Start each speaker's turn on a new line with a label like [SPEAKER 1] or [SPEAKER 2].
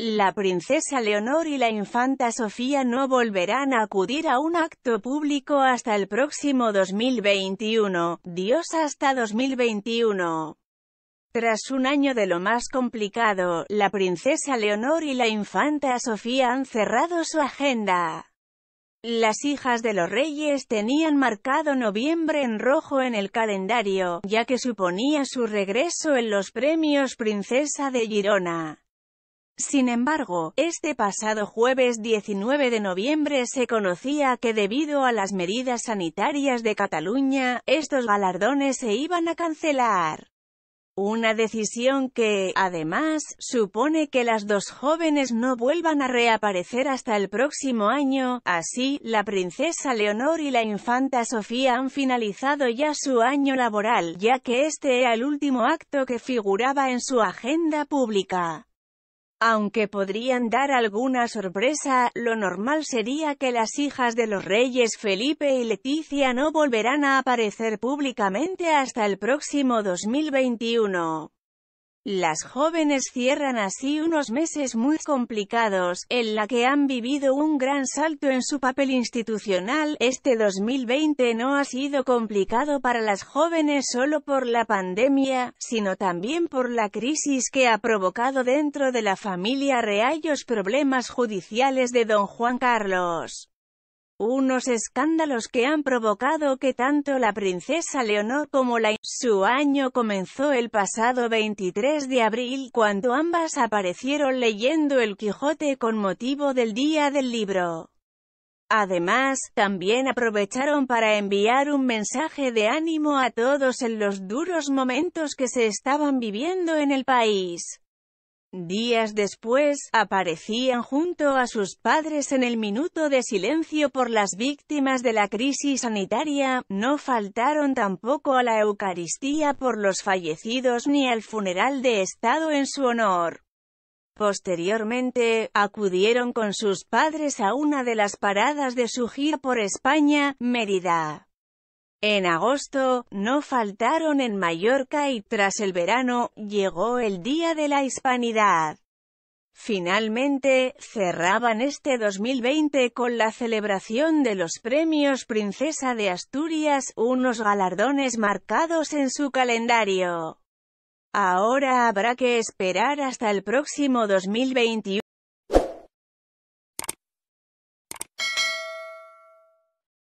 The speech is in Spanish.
[SPEAKER 1] La princesa Leonor y la infanta Sofía no volverán a acudir a un acto público hasta el próximo 2021, Dios hasta 2021. Tras un año de lo más complicado, la princesa Leonor y la infanta Sofía han cerrado su agenda. Las hijas de los reyes tenían marcado noviembre en rojo en el calendario, ya que suponía su regreso en los premios Princesa de Girona. Sin embargo, este pasado jueves 19 de noviembre se conocía que debido a las medidas sanitarias de Cataluña, estos galardones se iban a cancelar. Una decisión que, además, supone que las dos jóvenes no vuelvan a reaparecer hasta el próximo año. Así, la princesa Leonor y la infanta Sofía han finalizado ya su año laboral, ya que este era el último acto que figuraba en su agenda pública. Aunque podrían dar alguna sorpresa, lo normal sería que las hijas de los reyes Felipe y Leticia no volverán a aparecer públicamente hasta el próximo 2021. Las jóvenes cierran así unos meses muy complicados, en la que han vivido un gran salto en su papel institucional. Este 2020 no ha sido complicado para las jóvenes solo por la pandemia, sino también por la crisis que ha provocado dentro de la familia los problemas judiciales de don Juan Carlos unos escándalos que han provocado que tanto la princesa Leonor como la... Su año comenzó el pasado 23 de abril cuando ambas aparecieron leyendo el Quijote con motivo del Día del Libro. Además, también aprovecharon para enviar un mensaje de ánimo a todos en los duros momentos que se estaban viviendo en el país. Días después, aparecían junto a sus padres en el minuto de silencio por las víctimas de la crisis sanitaria, no faltaron tampoco a la Eucaristía por los fallecidos ni al funeral de Estado en su honor. Posteriormente, acudieron con sus padres a una de las paradas de su gira por España, Mérida. En agosto, no faltaron en Mallorca y, tras el verano, llegó el Día de la Hispanidad. Finalmente, cerraban este 2020 con la celebración de los premios Princesa de Asturias, unos galardones marcados en su calendario. Ahora habrá que esperar hasta el próximo 2021.